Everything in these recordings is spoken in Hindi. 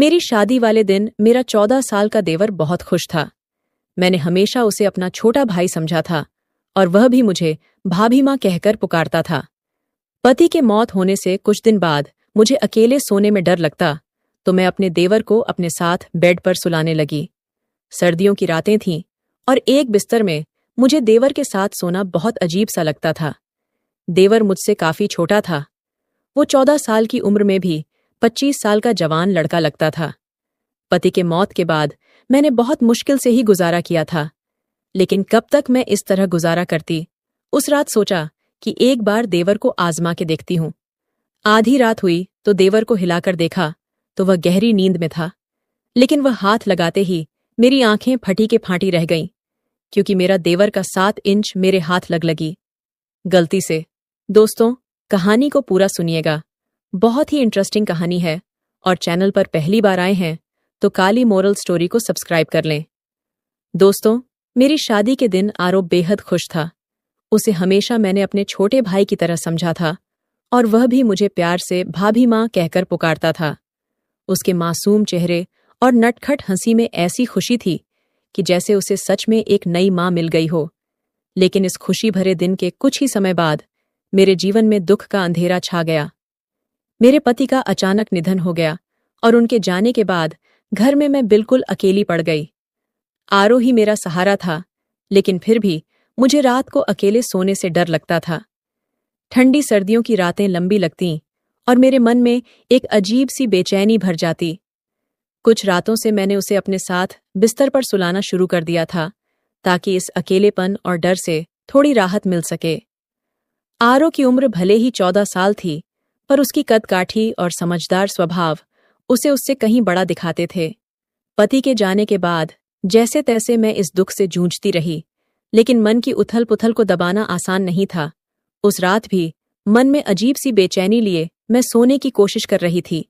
मेरी शादी वाले दिन मेरा चौदह साल का देवर बहुत खुश था मैंने हमेशा उसे अपना छोटा भाई समझा था और वह भी मुझे भाभी माँ कहकर पुकारता था पति के मौत होने से कुछ दिन बाद मुझे अकेले सोने में डर लगता तो मैं अपने देवर को अपने साथ बेड पर सुलाने लगी सर्दियों की रातें थीं और एक बिस्तर में मुझे देवर के साथ सोना बहुत अजीब सा लगता था देवर मुझसे काफी छोटा था वो चौदह साल की उम्र में भी पच्चीस साल का जवान लड़का लगता था पति के मौत के बाद मैंने बहुत मुश्किल से ही गुजारा किया था लेकिन कब तक मैं इस तरह गुजारा करती उस रात सोचा कि एक बार देवर को आजमा के देखती हूं आधी रात हुई तो देवर को हिलाकर देखा तो वह गहरी नींद में था लेकिन वह हाथ लगाते ही मेरी आंखें फटी के फांटी रह गईं क्योंकि मेरा देवर का सात इंच मेरे हाथ लग लगी गलती से दोस्तों कहानी को पूरा सुनिएगा बहुत ही इंटरेस्टिंग कहानी है और चैनल पर पहली बार आए हैं तो काली मोरल स्टोरी को सब्सक्राइब कर लें दोस्तों मेरी शादी के दिन आरोप बेहद खुश था उसे हमेशा मैंने अपने छोटे भाई की तरह समझा था और वह भी मुझे प्यार से भाभी माँ कहकर पुकारता था उसके मासूम चेहरे और नटखट हंसी में ऐसी खुशी थी कि जैसे उसे सच में एक नई माँ मिल गई हो लेकिन इस खुशी भरे दिन के कुछ ही समय बाद मेरे जीवन में दुख का अंधेरा छा गया मेरे पति का अचानक निधन हो गया और उनके जाने के बाद घर में मैं बिल्कुल अकेली पड़ गई आरो ही मेरा सहारा था लेकिन फिर भी मुझे रात को अकेले सोने से डर लगता था ठंडी सर्दियों की रातें लंबी लगती और मेरे मन में एक अजीब सी बेचैनी भर जाती कुछ रातों से मैंने उसे अपने साथ बिस्तर पर सुलाना शुरू कर दिया था ताकि इस अकेलेपन और डर से थोड़ी राहत मिल सके आरो की उम्र भले ही चौदह साल थी पर उसकी कदकाठी और समझदार स्वभाव उसे उससे कहीं बड़ा दिखाते थे पति के जाने के बाद जैसे तैसे मैं इस दुख से जूझती रही लेकिन मन की उथल पुथल को दबाना आसान नहीं था उस रात भी मन में अजीब सी बेचैनी लिए मैं सोने की कोशिश कर रही थी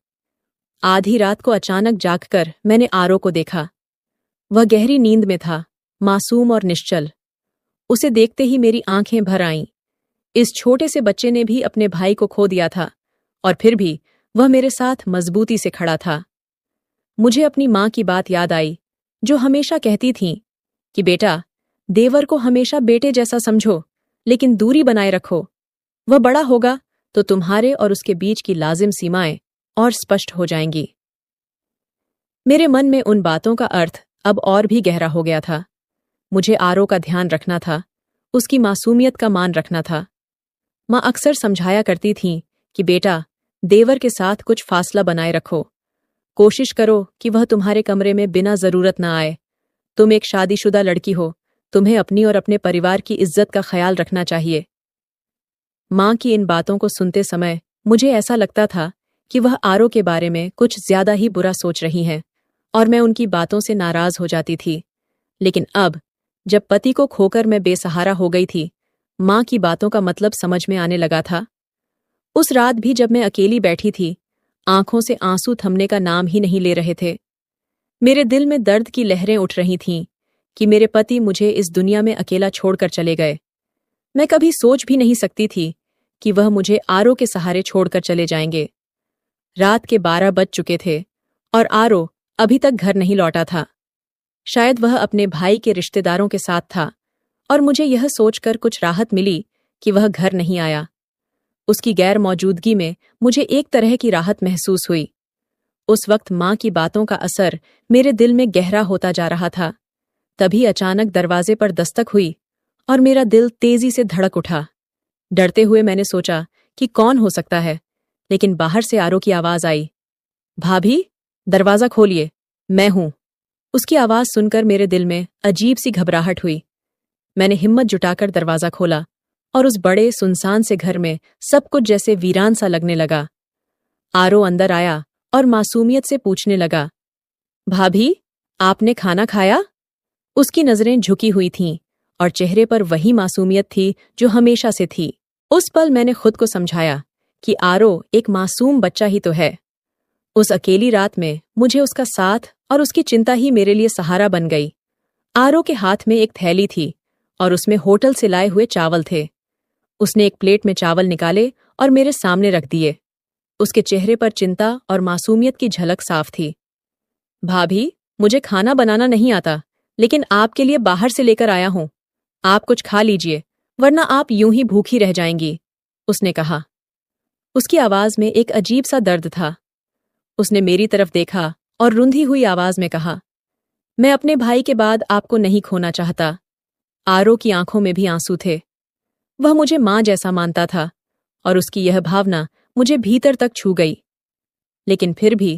आधी रात को अचानक जागकर मैंने आरो को देखा वह गहरी नींद में था मासूम और निश्चल उसे देखते ही मेरी आंखें भर आईं इस छोटे से बच्चे ने भी अपने भाई को खो दिया था और फिर भी वह मेरे साथ मजबूती से खड़ा था मुझे अपनी माँ की बात याद आई जो हमेशा कहती थी कि बेटा देवर को हमेशा बेटे जैसा समझो लेकिन दूरी बनाए रखो वह बड़ा होगा तो तुम्हारे और उसके बीच की लाजिम सीमाएं और स्पष्ट हो जाएंगी मेरे मन में उन बातों का अर्थ अब और भी गहरा हो गया था मुझे आरो का ध्यान रखना था उसकी मासूमियत का मान रखना था माँ अक्सर समझाया करती थीं कि बेटा देवर के साथ कुछ फासला बनाए रखो कोशिश करो कि वह तुम्हारे कमरे में बिना जरूरत ना आए तुम एक शादीशुदा लड़की हो तुम्हें अपनी और अपने परिवार की इज्जत का ख्याल रखना चाहिए मां की इन बातों को सुनते समय मुझे ऐसा लगता था कि वह आरो के बारे में कुछ ज्यादा ही बुरा सोच रही हैं और मैं उनकी बातों से नाराज हो जाती थी लेकिन अब जब पति को खोकर मैं बेसहारा हो गई थी मां की बातों का मतलब समझ में आने लगा था उस रात भी जब मैं अकेली बैठी थी आंखों से आंसू थमने का नाम ही नहीं ले रहे थे मेरे दिल में दर्द की लहरें उठ रही थीं कि मेरे पति मुझे इस दुनिया में अकेला छोड़कर चले गए मैं कभी सोच भी नहीं सकती थी कि वह मुझे आरो के सहारे छोड़कर चले जाएंगे रात के बारह बज चुके थे और आरो अभी तक घर नहीं लौटा था शायद वह अपने भाई के रिश्तेदारों के साथ था और मुझे यह सोचकर कुछ राहत मिली कि वह घर नहीं आया उसकी गैर मौजूदगी में मुझे एक तरह की राहत महसूस हुई उस वक्त माँ की बातों का असर मेरे दिल में गहरा होता जा रहा था तभी अचानक दरवाजे पर दस्तक हुई और मेरा दिल तेजी से धड़क उठा डरते हुए मैंने सोचा कि कौन हो सकता है लेकिन बाहर से आरो की आवाज आई भाभी दरवाजा खोलिए मैं हूं उसकी आवाज सुनकर मेरे दिल में अजीब सी घबराहट हुई मैंने हिम्मत जुटाकर दरवाजा खोला और उस बड़े सुनसान से घर में सब कुछ जैसे वीरान सा लगने लगा आरो अंदर आया और मासूमियत से पूछने लगा भाभी आपने खाना खाया उसकी नजरें झुकी हुई थीं और चेहरे पर वही मासूमियत थी जो हमेशा से थी उस पल मैंने खुद को समझाया कि आरो एक मासूम बच्चा ही तो है उस अकेली रात में मुझे उसका साथ और उसकी चिंता ही मेरे लिए सहारा बन गई आरो के हाथ में एक थैली थी और उसमें होटल से लाए हुए चावल थे उसने एक प्लेट में चावल निकाले और मेरे सामने रख दिए उसके चेहरे पर चिंता और मासूमियत की झलक साफ थी भाभी मुझे खाना बनाना नहीं आता लेकिन आपके लिए बाहर से लेकर आया हूं आप कुछ खा लीजिए वरना आप यूं ही भूखी रह जाएंगी उसने कहा उसकी आवाज में एक अजीब सा दर्द था उसने मेरी तरफ देखा और रुंधी हुई आवाज में कहा मैं अपने भाई के बाद आपको नहीं खोना चाहता आरो की आंखों में भी आंसू थे वह मुझे मां जैसा मानता था और उसकी यह भावना मुझे भीतर तक छू गई लेकिन फिर भी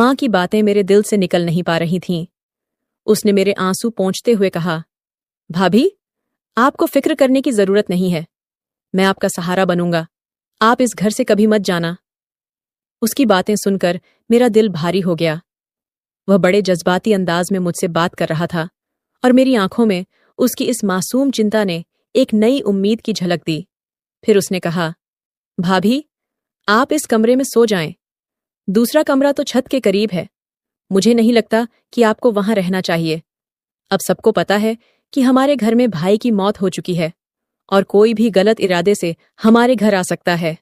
मां की बातें मेरे दिल से निकल नहीं पा रही थीं उसने मेरे आंसू पहुंचते हुए कहा भाभी आपको फिक्र करने की जरूरत नहीं है मैं आपका सहारा बनूंगा आप इस घर से कभी मत जाना उसकी बातें सुनकर मेरा दिल भारी हो गया वह बड़े जज्बाती अंदाज में मुझसे बात कर रहा था और मेरी आंखों में उसकी इस मासूम चिंता ने एक नई उम्मीद की झलक दी फिर उसने कहा भाभी आप इस कमरे में सो जाएं। दूसरा कमरा तो छत के करीब है मुझे नहीं लगता कि आपको वहां रहना चाहिए अब सबको पता है कि हमारे घर में भाई की मौत हो चुकी है और कोई भी गलत इरादे से हमारे घर आ सकता है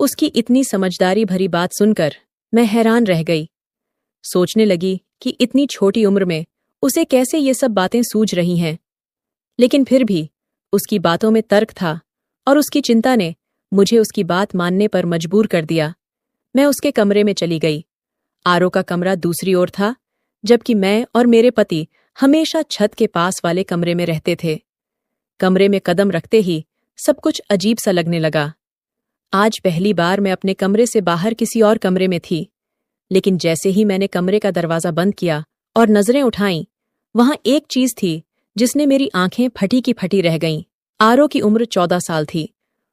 उसकी इतनी समझदारी भरी बात सुनकर मैं हैरान रह गई सोचने लगी कि इतनी छोटी उम्र में उसे कैसे ये सब बातें सूझ रही हैं लेकिन फिर भी उसकी बातों में तर्क था और उसकी चिंता ने मुझे उसकी बात मानने पर मजबूर कर दिया मैं उसके कमरे में चली गई आरो का कमरा दूसरी ओर था जबकि मैं और मेरे पति हमेशा छत के पास वाले कमरे में रहते थे कमरे में कदम रखते ही सब कुछ अजीब सा लगने लगा आज पहली बार मैं अपने कमरे से बाहर किसी और कमरे में थी लेकिन जैसे ही मैंने कमरे का दरवाजा बंद किया और नजरें उठाई वहां एक चीज थी जिसने मेरी आंखें फटी की फटी रह गईं आरो की उम्र चौदह साल थी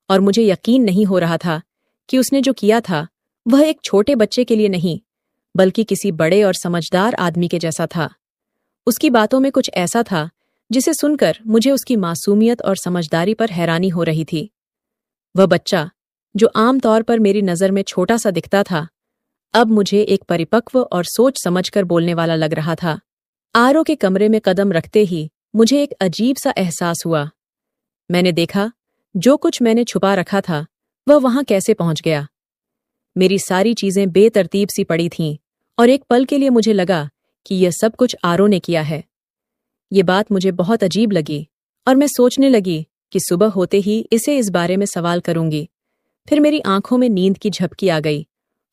और मुझे यकीन नहीं हो रहा था कि उसने जो किया था वह एक छोटे बच्चे के लिए नहीं बल्कि किसी बड़े और समझदार आदमी के जैसा था उसकी बातों में कुछ ऐसा था जिसे सुनकर मुझे उसकी मासूमियत और समझदारी पर हैरानी हो रही थी वह बच्चा जो आमतौर पर मेरी नज़र में छोटा सा दिखता था अब मुझे एक परिपक्व और सोच समझकर बोलने वाला लग रहा था आरओ के कमरे में कदम रखते ही मुझे एक अजीब सा एहसास हुआ मैंने देखा जो कुछ मैंने छुपा रखा था वह वहां कैसे पहुंच गया मेरी सारी चीजें बेतरतीब सी पड़ी थीं और एक पल के लिए मुझे लगा कि यह सब कुछ आरो ने किया है ये बात मुझे बहुत अजीब लगी और मैं सोचने लगी कि सुबह होते ही इसे इस बारे में सवाल करूंगी फिर मेरी आंखों में नींद की झपकी आ गई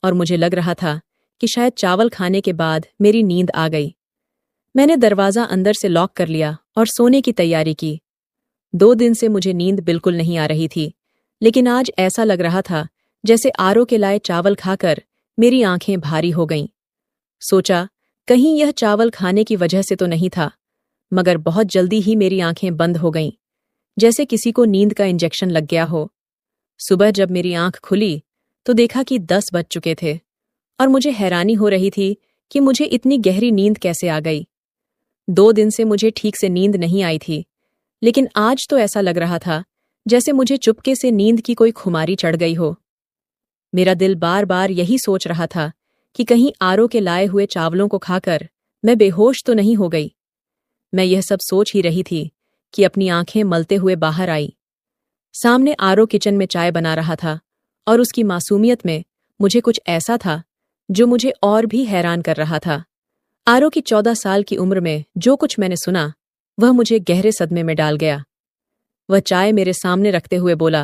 और मुझे लग रहा था कि शायद चावल खाने के बाद मेरी नींद आ गई मैंने दरवाज़ा अंदर से लॉक कर लिया और सोने की तैयारी की दो दिन से मुझे नींद बिल्कुल नहीं आ रही थी लेकिन आज ऐसा लग रहा था जैसे आरओ के लाए चावल खाकर मेरी आंखें भारी हो गईं सोचा कहीं यह चावल खाने की वजह से तो नहीं था मगर बहुत जल्दी ही मेरी आंखें बंद हो गईं जैसे किसी को नींद का इंजेक्शन लग गया हो सुबह जब मेरी आंख खुली तो देखा कि दस बज चुके थे और मुझे हैरानी हो रही थी कि मुझे इतनी गहरी नींद कैसे आ गई दो दिन से मुझे ठीक से नींद नहीं आई थी लेकिन आज तो ऐसा लग रहा था जैसे मुझे चुपके से नींद की कोई खुमारी चढ़ गई हो मेरा दिल बार बार यही सोच रहा था कि कहीं आरो के लाए हुए चावलों को खाकर मैं बेहोश तो नहीं हो गई मैं यह सब सोच ही रही थी कि अपनी आंखें मलते हुए बाहर आई सामने आरो किचन में चाय बना रहा था और उसकी मासूमियत में मुझे कुछ ऐसा था जो मुझे और भी हैरान कर रहा था आरओ की चौदह साल की उम्र में जो कुछ मैंने सुना वह मुझे गहरे सदमे में डाल गया वह चाय मेरे सामने रखते हुए बोला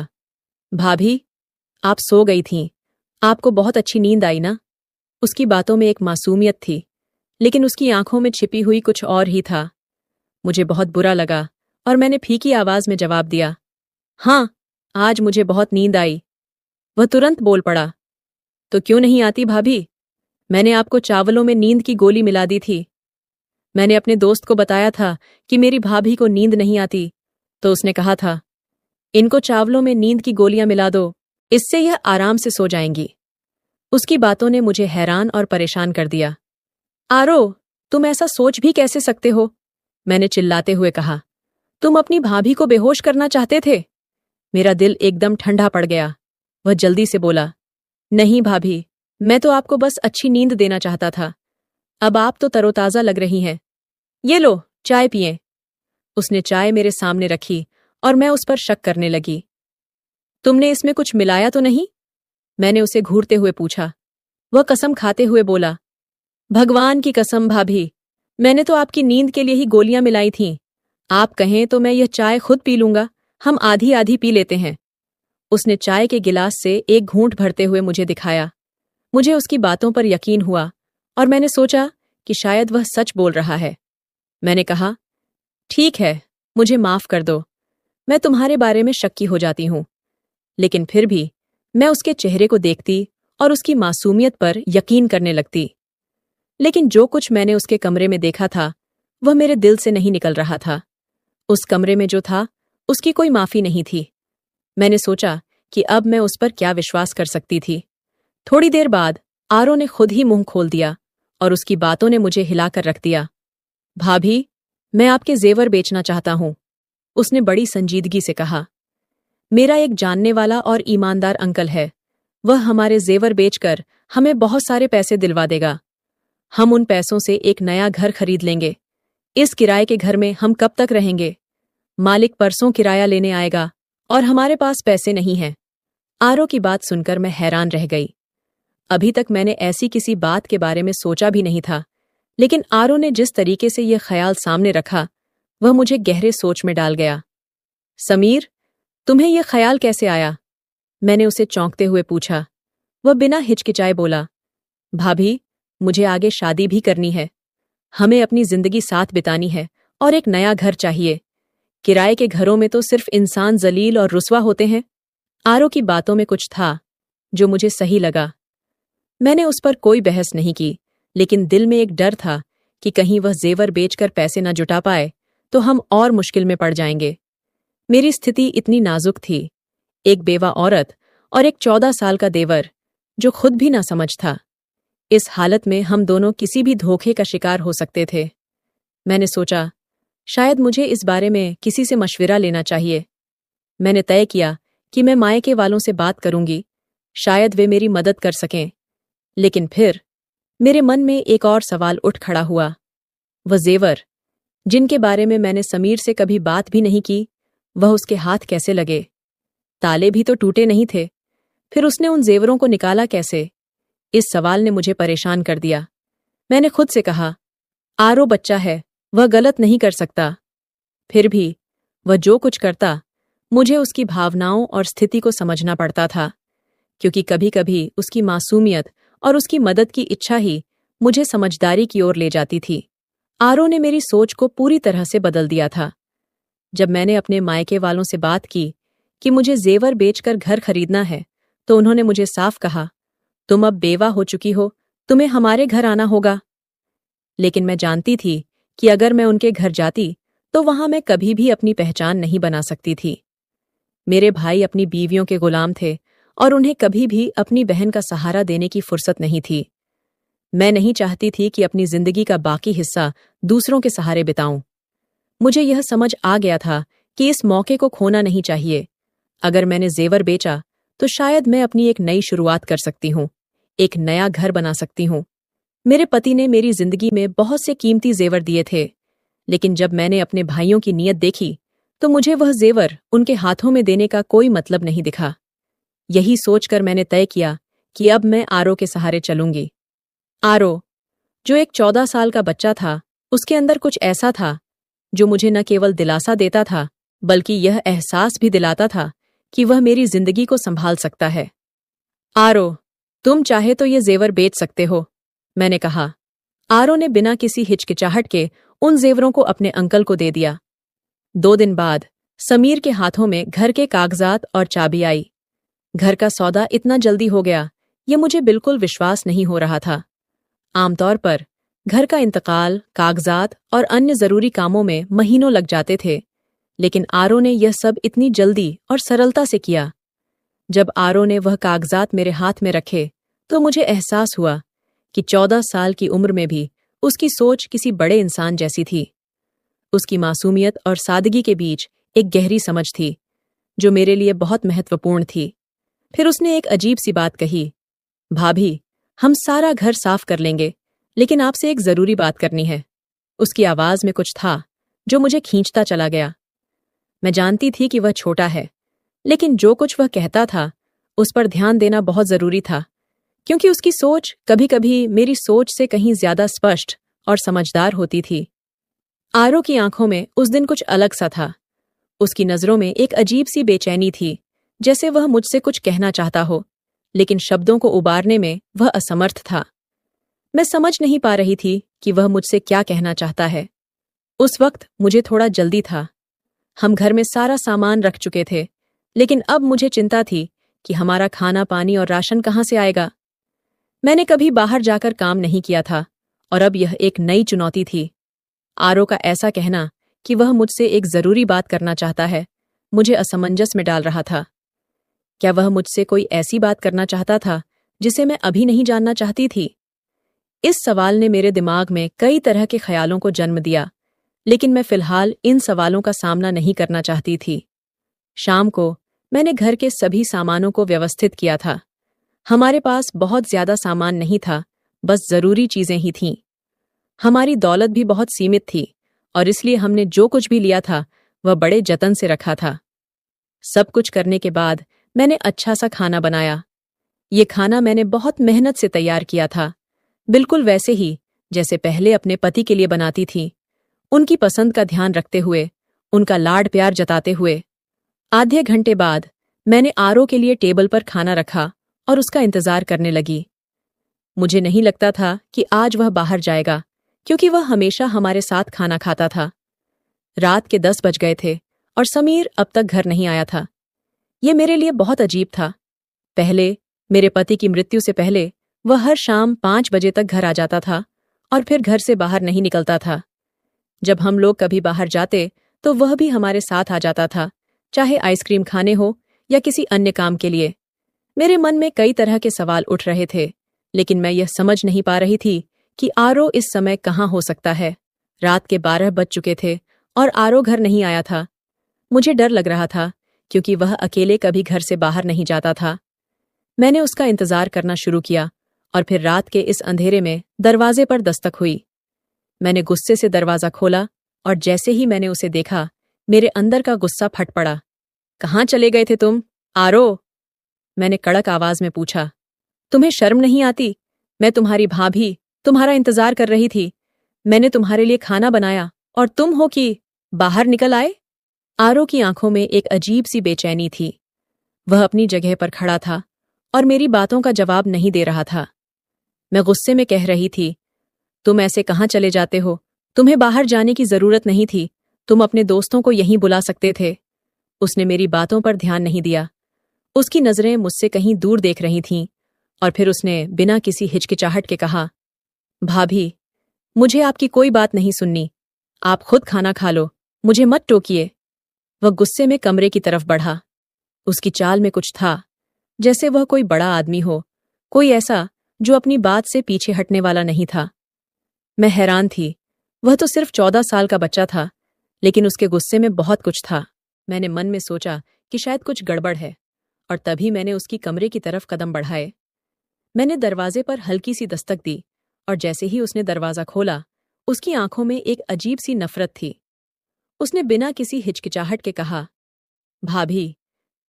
भाभी आप सो गई थीं आपको बहुत अच्छी नींद आई ना उसकी बातों में एक मासूमियत थी लेकिन उसकी आंखों में छिपी हुई कुछ और ही था मुझे बहुत बुरा लगा और मैंने फीकी आवाज में जवाब दिया हां आज मुझे बहुत नींद आई वह तुरंत बोल पड़ा तो क्यों नहीं आती भाभी मैंने आपको चावलों में नींद की गोली मिला दी थी मैंने अपने दोस्त को बताया था कि मेरी भाभी को नींद नहीं आती तो उसने कहा था इनको चावलों में नींद की गोलियां मिला दो इससे यह आराम से सो जाएंगी उसकी बातों ने मुझे हैरान और परेशान कर दिया आरो तुम ऐसा सोच भी कैसे सकते हो मैंने चिल्लाते हुए कहा तुम अपनी भाभी को बेहोश करना चाहते थे मेरा दिल एकदम ठंडा पड़ गया वह जल्दी से बोला नहीं भाभी मैं तो आपको बस अच्छी नींद देना चाहता था अब आप तो तरोताज़ा लग रही हैं ये लो चाय पिए उसने चाय मेरे सामने रखी और मैं उस पर शक करने लगी तुमने इसमें कुछ मिलाया तो नहीं मैंने उसे घूरते हुए पूछा वह कसम खाते हुए बोला भगवान की कसम भाभी मैंने तो आपकी नींद के लिए ही गोलियां मिलाई थीं आप कहें तो मैं यह चाय खुद पी लूंगा हम आधी आधी पी लेते हैं उसने चाय के गिलास से एक घूंट भरते हुए मुझे दिखाया मुझे उसकी बातों पर यकीन हुआ और मैंने सोचा कि शायद वह सच बोल रहा है मैंने कहा ठीक है मुझे माफ कर दो मैं तुम्हारे बारे में शक्की हो जाती हूं लेकिन फिर भी मैं उसके चेहरे को देखती और उसकी मासूमियत पर यकीन करने लगती लेकिन जो कुछ मैंने उसके कमरे में देखा था वह मेरे दिल से नहीं निकल रहा था उस कमरे में जो था उसकी कोई माफी नहीं थी मैंने सोचा कि अब मैं उस पर क्या विश्वास कर सकती थी थोड़ी देर बाद आरो ने खुद ही मुंह खोल दिया और उसकी बातों ने मुझे हिलाकर रख दिया भाभी मैं आपके जेवर बेचना चाहता हूं उसने बड़ी संजीदगी से कहा मेरा एक जानने वाला और ईमानदार अंकल है वह हमारे जेवर बेचकर हमें बहुत सारे पैसे दिलवा देगा हम उन पैसों से एक नया घर खरीद लेंगे इस किराए के घर में हम कब तक रहेंगे मालिक परसों किराया लेने आएगा और हमारे पास पैसे नहीं हैं आरो की बात सुनकर मैं हैरान रह गई अभी तक मैंने ऐसी किसी बात के बारे में सोचा भी नहीं था लेकिन आरो ने जिस तरीके से यह ख्याल सामने रखा वह मुझे गहरे सोच में डाल गया समीर तुम्हें यह ख्याल कैसे आया मैंने उसे चौंकते हुए पूछा वह बिना हिचकिचाए बोला भाभी मुझे आगे शादी भी करनी है हमें अपनी जिंदगी साथ बितानी है और एक नया घर चाहिए किराए के घरों में तो सिर्फ इंसान जलील और रुसवा होते हैं आरो की बातों में कुछ था जो मुझे सही लगा मैंने उस पर कोई बहस नहीं की लेकिन दिल में एक डर था कि कहीं वह जेवर बेचकर पैसे न जुटा पाए तो हम और मुश्किल में पड़ जाएंगे मेरी स्थिति इतनी नाजुक थी एक बेवा औरत और एक चौदह साल का देवर जो खुद भी ना समझ था इस हालत में हम दोनों किसी भी धोखे का शिकार हो सकते थे मैंने सोचा शायद मुझे इस बारे में किसी से मशविरा लेना चाहिए मैंने तय किया कि मैं मायके वालों से बात करूंगी शायद वे मेरी मदद कर सकें लेकिन फिर मेरे मन में एक और सवाल उठ खड़ा हुआ वह जेवर जिनके बारे में मैंने समीर से कभी बात भी नहीं की वह उसके हाथ कैसे लगे ताले भी तो टूटे नहीं थे फिर उसने उन जेवरों को निकाला कैसे इस सवाल ने मुझे परेशान कर दिया मैंने खुद से कहा आरो बच्चा है वह गलत नहीं कर सकता फिर भी वह जो कुछ करता मुझे उसकी भावनाओं और स्थिति को समझना पड़ता था क्योंकि कभी कभी उसकी मासूमियत और उसकी मदद की इच्छा ही मुझे समझदारी की ओर ले जाती थी आरो ने मेरी सोच को पूरी तरह से बदल दिया था जब मैंने अपने मायके वालों से बात की कि मुझे जेवर बेचकर घर खरीदना है तो उन्होंने मुझे साफ कहा तुम अब बेवा हो चुकी हो तुम्हें हमारे घर आना होगा लेकिन मैं जानती थी कि अगर मैं उनके घर जाती तो वहां मैं कभी भी अपनी पहचान नहीं बना सकती थी मेरे भाई अपनी बीवियों के गुलाम थे और उन्हें कभी भी अपनी बहन का सहारा देने की फुर्सत नहीं थी मैं नहीं चाहती थी कि अपनी जिंदगी का बाकी हिस्सा दूसरों के सहारे बिताऊं मुझे यह समझ आ गया था कि इस मौके को खोना नहीं चाहिए अगर मैंने जेवर बेचा तो शायद मैं अपनी एक नई शुरुआत कर सकती हूं एक नया घर बना सकती हूं मेरे पति ने मेरी जिंदगी में बहुत से कीमती जेवर दिए थे लेकिन जब मैंने अपने भाइयों की नीयत देखी तो मुझे वह जेवर उनके हाथों में देने का कोई मतलब नहीं दिखा यही सोचकर मैंने तय किया कि अब मैं आरो के सहारे चलूंगी आरो जो एक चौदह साल का बच्चा था उसके अंदर कुछ ऐसा था जो मुझे न केवल दिलासा देता था बल्कि यह एहसास भी दिलाता था कि वह मेरी जिंदगी को संभाल सकता है आरो तुम चाहे तो ये जेवर बेच सकते हो मैंने कहा आरो ने बिना किसी हिचकिचाहट के उन जेवरों को अपने अंकल को दे दिया दो दिन बाद समीर के हाथों में घर के कागजात और चाबी आई घर का सौदा इतना जल्दी हो गया ये मुझे बिल्कुल विश्वास नहीं हो रहा था आमतौर पर घर का इंतकाल कागजात और अन्य जरूरी कामों में महीनों लग जाते थे लेकिन आरो ने यह सब इतनी जल्दी और सरलता से किया जब आरो ने वह कागजात मेरे हाथ में रखे तो मुझे एहसास हुआ कि चौदह साल की उम्र में भी उसकी सोच किसी बड़े इंसान जैसी थी उसकी मासूमियत और सादगी के बीच एक गहरी समझ थी जो मेरे लिए बहुत महत्वपूर्ण थी फिर उसने एक अजीब सी बात कही भाभी हम सारा घर साफ कर लेंगे लेकिन आपसे एक जरूरी बात करनी है उसकी आवाज में कुछ था जो मुझे खींचता चला गया मैं जानती थी कि वह छोटा है लेकिन जो कुछ वह कहता था उस पर ध्यान देना बहुत जरूरी था क्योंकि उसकी सोच कभी कभी मेरी सोच से कहीं ज्यादा स्पष्ट और समझदार होती थी आरो की आंखों में उस दिन कुछ अलग सा था उसकी नजरों में एक अजीब सी बेचैनी थी जैसे वह मुझसे कुछ कहना चाहता हो लेकिन शब्दों को उबारने में वह असमर्थ था मैं समझ नहीं पा रही थी कि वह मुझसे क्या कहना चाहता है उस वक्त मुझे थोड़ा जल्दी था हम घर में सारा सामान रख चुके थे लेकिन अब मुझे चिंता थी कि हमारा खाना पानी और राशन कहाँ से आएगा मैंने कभी बाहर जाकर काम नहीं किया था और अब यह एक नई चुनौती थी आरो का ऐसा कहना कि वह मुझसे एक जरूरी बात करना चाहता है मुझे असमंजस में डाल रहा था क्या वह मुझसे कोई ऐसी बात करना चाहता था जिसे मैं अभी नहीं जानना चाहती थी इस सवाल ने मेरे दिमाग में कई तरह के ख्यालों को जन्म दिया लेकिन मैं फिलहाल इन सवालों का सामना नहीं करना चाहती थी शाम को मैंने घर के सभी सामानों को व्यवस्थित किया था हमारे पास बहुत ज्यादा सामान नहीं था बस जरूरी चीजें ही थीं हमारी दौलत भी बहुत सीमित थी और इसलिए हमने जो कुछ भी लिया था वह बड़े जतन से रखा था सब कुछ करने के बाद मैंने अच्छा सा खाना बनाया ये खाना मैंने बहुत मेहनत से तैयार किया था बिल्कुल वैसे ही जैसे पहले अपने पति के लिए बनाती थी उनकी पसंद का ध्यान रखते हुए उनका लाड प्यार जताते हुए आधे घंटे बाद मैंने आरओ के लिए टेबल पर खाना रखा और उसका इंतजार करने लगी मुझे नहीं लगता था कि आज वह बाहर जाएगा क्योंकि वह हमेशा हमारे साथ खाना खाता था रात के दस बज गए थे और समीर अब तक घर नहीं आया था ये मेरे लिए बहुत अजीब था पहले मेरे पति की मृत्यु से पहले वह हर शाम पांच बजे तक घर आ जाता था और फिर घर से बाहर नहीं निकलता था जब हम लोग कभी बाहर जाते तो वह भी हमारे साथ आ जाता था चाहे आइसक्रीम खाने हो या किसी अन्य काम के लिए मेरे मन में कई तरह के सवाल उठ रहे थे लेकिन मैं यह समझ नहीं पा रही थी कि आरो इस समय कहाँ हो सकता है रात के बारह बज चुके थे और आरो घर नहीं आया था मुझे डर लग रहा था क्योंकि वह अकेले कभी घर से बाहर नहीं जाता था मैंने उसका इंतजार करना शुरू किया और फिर रात के इस अंधेरे में दरवाजे पर दस्तक हुई मैंने गुस्से से दरवाजा खोला और जैसे ही मैंने उसे देखा मेरे अंदर का गुस्सा फट पड़ा कहाँ चले गए थे तुम आरो मैंने कड़क आवाज में पूछा तुम्हें शर्म नहीं आती मैं तुम्हारी भाभी तुम्हारा इंतजार कर रही थी मैंने तुम्हारे लिए खाना बनाया और तुम हो कि बाहर निकल आए आरो की आंखों में एक अजीब सी बेचैनी थी वह अपनी जगह पर खड़ा था और मेरी बातों का जवाब नहीं दे रहा था मैं गुस्से में कह रही थी तुम ऐसे कहाँ चले जाते हो तुम्हें बाहर जाने की जरूरत नहीं थी तुम अपने दोस्तों को यहीं बुला सकते थे उसने मेरी बातों पर ध्यान नहीं दिया उसकी नज़रें मुझसे कहीं दूर देख रही थीं और फिर उसने बिना किसी हिचकिचाहट के कहा भाभी मुझे आपकी कोई बात नहीं सुननी आप खुद खाना खा लो मुझे मत टोकिए वह गुस्से में कमरे की तरफ बढ़ा उसकी चाल में कुछ था जैसे वह कोई बड़ा आदमी हो कोई ऐसा जो अपनी बात से पीछे हटने वाला नहीं था मैं हैरान थी वह तो सिर्फ चौदह साल का बच्चा था लेकिन उसके गुस्से में बहुत कुछ था मैंने मन में सोचा कि शायद कुछ गड़बड़ है और तभी मैंने उसकी कमरे की तरफ कदम बढ़ाए मैंने दरवाजे पर हल्की सी दस्तक दी और जैसे ही उसने दरवाज़ा खोला उसकी आंखों में एक अजीब सी नफरत थी उसने बिना किसी हिचकिचाहट के कहा भाभी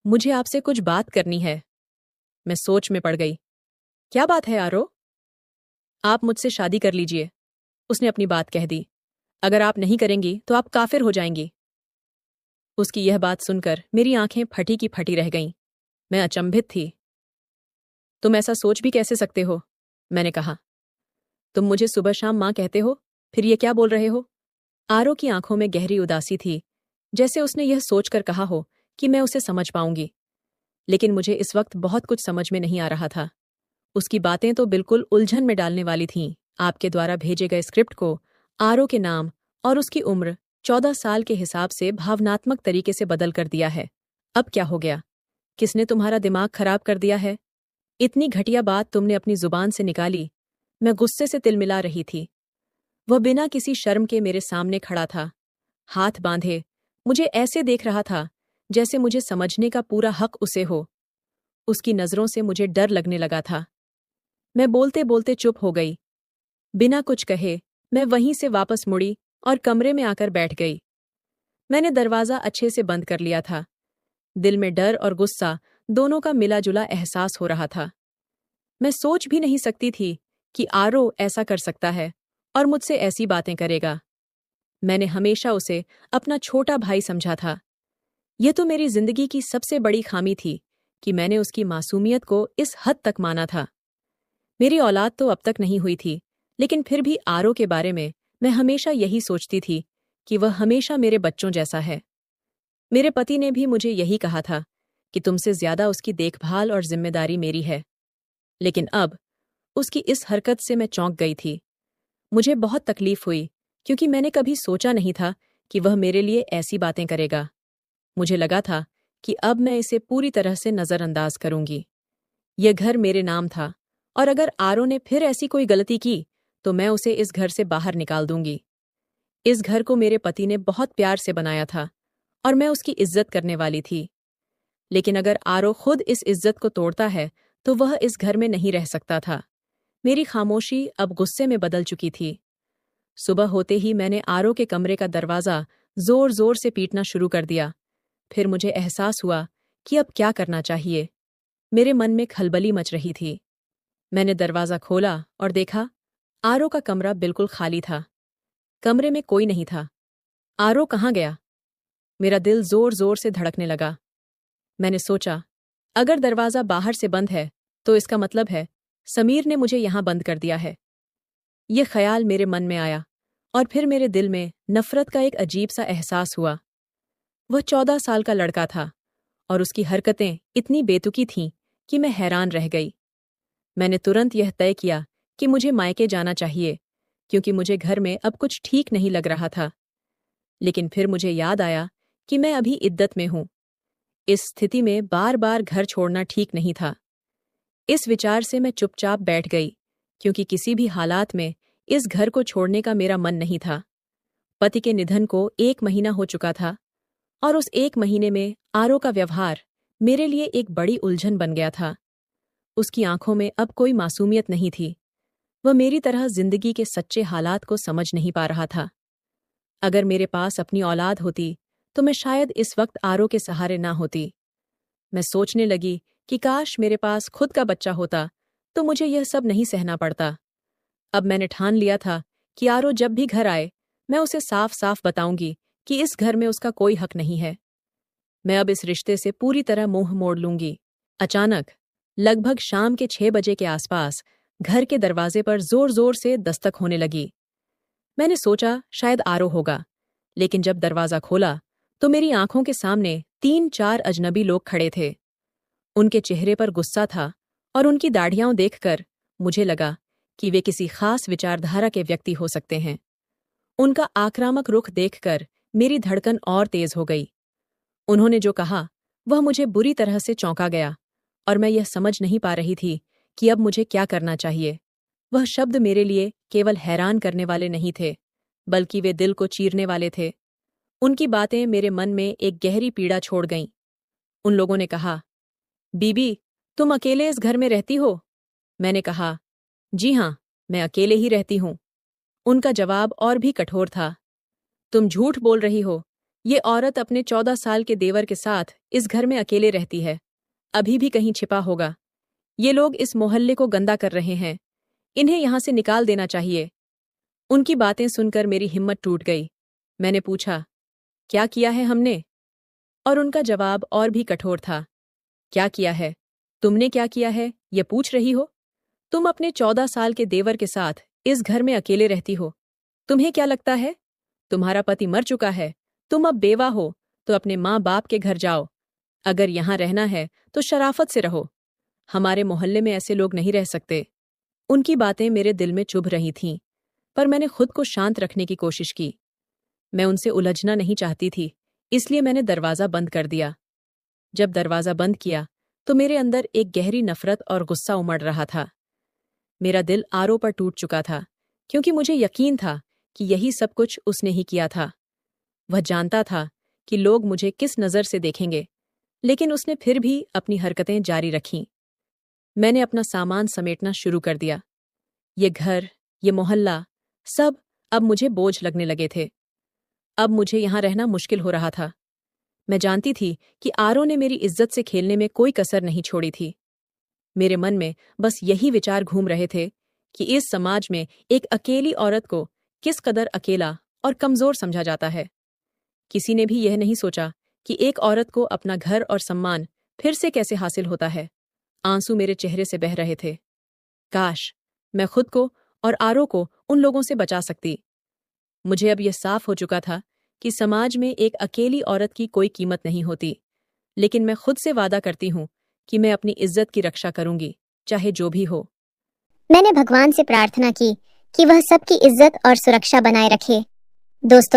मुझे आपसे कुछ बात करनी है मैं सोच में पड़ गई क्या बात है आरो आप मुझसे शादी कर लीजिए उसने अपनी बात कह दी अगर आप नहीं करेंगी तो आप काफिर हो जाएंगी उसकी यह बात सुनकर मेरी आंखें फटी की फटी रह गईं मैं अचंभित थी तुम ऐसा सोच भी कैसे सकते हो मैंने कहा तुम मुझे सुबह शाम मां कहते हो फिर ये क्या बोल रहे हो आरो की आंखों में गहरी उदासी थी जैसे उसने यह सोचकर कहा हो कि मैं उसे समझ पाऊंगी लेकिन मुझे इस वक्त बहुत कुछ समझ में नहीं आ रहा था उसकी बातें तो बिल्कुल उलझन में डालने वाली थीं आपके द्वारा भेजे गए स्क्रिप्ट को आरो के नाम और उसकी उम्र चौदह साल के हिसाब से भावनात्मक तरीके से बदल कर दिया है अब क्या हो गया किसने तुम्हारा दिमाग खराब कर दिया है इतनी घटिया बात तुमने अपनी जुबान से निकाली मैं गुस्से से तिलमिला रही थी वह बिना किसी शर्म के मेरे सामने खड़ा था हाथ बांधे मुझे ऐसे देख रहा था जैसे मुझे समझने का पूरा हक उसे हो उसकी नज़रों से मुझे डर लगने लगा था मैं बोलते बोलते चुप हो गई बिना कुछ कहे मैं वहीं से वापस मुड़ी और कमरे में आकर बैठ गई मैंने दरवाज़ा अच्छे से बंद कर लिया था दिल में डर और गुस्सा दोनों का मिला जुला एहसास हो रहा था मैं सोच भी नहीं सकती थी कि आरो ऐसा कर सकता है और मुझसे ऐसी बातें करेगा मैंने हमेशा उसे अपना छोटा भाई समझा था यह तो मेरी जिंदगी की सबसे बड़ी खामी थी कि मैंने उसकी मासूमियत को इस हद तक माना था मेरी औलाद तो अब तक नहीं हुई थी लेकिन फिर भी आरओ के बारे में मैं हमेशा यही सोचती थी कि वह हमेशा मेरे बच्चों जैसा है मेरे पति ने भी मुझे यही कहा था कि तुमसे ज्यादा उसकी देखभाल और जिम्मेदारी मेरी है लेकिन अब उसकी इस हरकत से मैं चौंक गई थी मुझे बहुत तकलीफ हुई क्योंकि मैंने कभी सोचा नहीं था कि वह मेरे लिए ऐसी बातें करेगा मुझे लगा था कि अब मैं इसे पूरी तरह से नज़रअंदाज करूंगी यह घर मेरे नाम था और अगर आरो ने फिर ऐसी कोई गलती की तो मैं उसे इस घर से बाहर निकाल दूंगी इस घर को मेरे पति ने बहुत प्यार से बनाया था और मैं उसकी इज्जत करने वाली थी लेकिन अगर आरो खुद इस इज्जत को तोड़ता है तो वह इस घर में नहीं रह सकता था मेरी खामोशी अब गुस्से में बदल चुकी थी सुबह होते ही मैंने आरओ के कमरे का दरवाज़ा जोर जोर से पीटना शुरू कर दिया फिर मुझे एहसास हुआ कि अब क्या करना चाहिए मेरे मन में खलबली मच रही थी मैंने दरवाज़ा खोला और देखा आरओ का कमरा बिल्कुल खाली था कमरे में कोई नहीं था आरओ कहाँ गया मेरा दिल जोर जोर से धड़कने लगा मैंने सोचा अगर दरवाज़ा बाहर से बंद है तो इसका मतलब है समीर ने मुझे यहां बंद कर दिया है ये ख्याल मेरे मन में आया और फिर मेरे दिल में नफरत का एक अजीब सा एहसास हुआ वह चौदह साल का लड़का था और उसकी हरकतें इतनी बेतुकी थीं कि मैं हैरान रह गई मैंने तुरंत यह तय किया कि मुझे मायके जाना चाहिए क्योंकि मुझे घर में अब कुछ ठीक नहीं लग रहा था लेकिन फिर मुझे याद आया कि मैं अभी इद्दत में हूं इस स्थिति में बार बार घर छोड़ना ठीक नहीं था इस विचार से मैं चुपचाप बैठ गई क्योंकि किसी भी हालात में इस घर को छोड़ने का मेरा मन नहीं था पति के निधन को एक महीना हो चुका था और उस एक महीने में आरो का व्यवहार मेरे लिए एक बड़ी उलझन बन गया था उसकी आंखों में अब कोई मासूमियत नहीं थी वह मेरी तरह जिंदगी के सच्चे हालात को समझ नहीं पा रहा था अगर मेरे पास अपनी औलाद होती तो मैं शायद इस वक्त आरो के सहारे ना होती मैं सोचने लगी कि काश मेरे पास खुद का बच्चा होता तो मुझे यह सब नहीं सहना पड़ता अब मैंने ठान लिया था कि आरो जब भी घर आए मैं उसे साफ साफ बताऊंगी कि इस घर में उसका कोई हक नहीं है मैं अब इस रिश्ते से पूरी तरह मुंह मोड़ लूंगी अचानक लगभग शाम के छह बजे के आसपास घर के दरवाजे पर जोर जोर से दस्तक होने लगी मैंने सोचा शायद आरो होगा लेकिन जब दरवाजा खोला तो मेरी आंखों के सामने तीन चार अजनबी लोग खड़े थे उनके चेहरे पर गुस्सा था और उनकी दाढ़ियाओं देखकर मुझे लगा कि वे किसी खास विचारधारा के व्यक्ति हो सकते हैं उनका आक्रामक रुख देखकर मेरी धड़कन और तेज हो गई उन्होंने जो कहा वह मुझे बुरी तरह से चौंका गया और मैं यह समझ नहीं पा रही थी कि अब मुझे क्या करना चाहिए वह शब्द मेरे लिए केवल हैरान करने वाले नहीं थे बल्कि वे दिल को चीरने वाले थे उनकी बातें मेरे मन में एक गहरी पीड़ा छोड़ गईं उन लोगों ने कहा बीबी तुम अकेले इस घर में रहती हो मैंने कहा जी हां मैं अकेले ही रहती हूं उनका जवाब और भी कठोर था तुम झूठ बोल रही हो ये औरत अपने चौदह साल के देवर के साथ इस घर में अकेले रहती है अभी भी कहीं छिपा होगा ये लोग इस मोहल्ले को गंदा कर रहे हैं इन्हें यहां से निकाल देना चाहिए उनकी बातें सुनकर मेरी हिम्मत टूट गई मैंने पूछा क्या किया है हमने और उनका जवाब और भी कठोर था क्या किया है तुमने क्या किया है ये पूछ रही हो तुम अपने चौदह साल के देवर के साथ इस घर में अकेले रहती हो तुम्हें क्या लगता है तुम्हारा पति मर चुका है तुम अब बेवा हो तो अपने माँ बाप के घर जाओ अगर यहाँ रहना है तो शराफत से रहो हमारे मोहल्ले में ऐसे लोग नहीं रह सकते उनकी बातें मेरे दिल में चुभ रही थीं पर मैंने खुद को शांत रखने की कोशिश की मैं उनसे उलझना नहीं चाहती थी इसलिए मैंने दरवाज़ा बंद कर दिया जब दरवाज़ा बंद किया तो मेरे अंदर एक गहरी नफरत और गुस्सा उमड़ रहा था मेरा दिल आरो पर टूट चुका था क्योंकि मुझे यकीन था कि यही सब कुछ उसने ही किया था वह जानता था कि लोग मुझे किस नज़र से देखेंगे लेकिन उसने फिर भी अपनी हरकतें जारी रखीं मैंने अपना सामान समेटना शुरू कर दिया ये घर ये मोहल्ला सब अब मुझे बोझ लगने लगे थे अब मुझे यहां रहना मुश्किल हो रहा था मैं जानती थी कि आरओ ने मेरी इज्जत से खेलने में कोई कसर नहीं छोड़ी थी मेरे मन में बस यही विचार घूम रहे थे कि इस समाज में एक अकेली औरत को किस कदर अकेला और कमजोर समझा जाता है किसी ने भी यह नहीं सोचा कि एक औरत को अपना घर और सम्मान फिर से कैसे हासिल होता है आंसू मेरे चेहरे से बह रहे थे काश मैं खुद को और आरओ को उन लोगों से बचा सकती मुझे अब यह साफ हो चुका था कि समाज में एक अकेली औरत की कोई कीमत नहीं होती लेकिन मैं खुद से वादा करती हूँ कि मैं अपनी इज्जत की रक्षा करूंगी चाहे जो भी हो मैंने भगवान से प्रार्थना की कि वह सबकी इज्जत और सुरक्षा बनाए रखे दोस्तों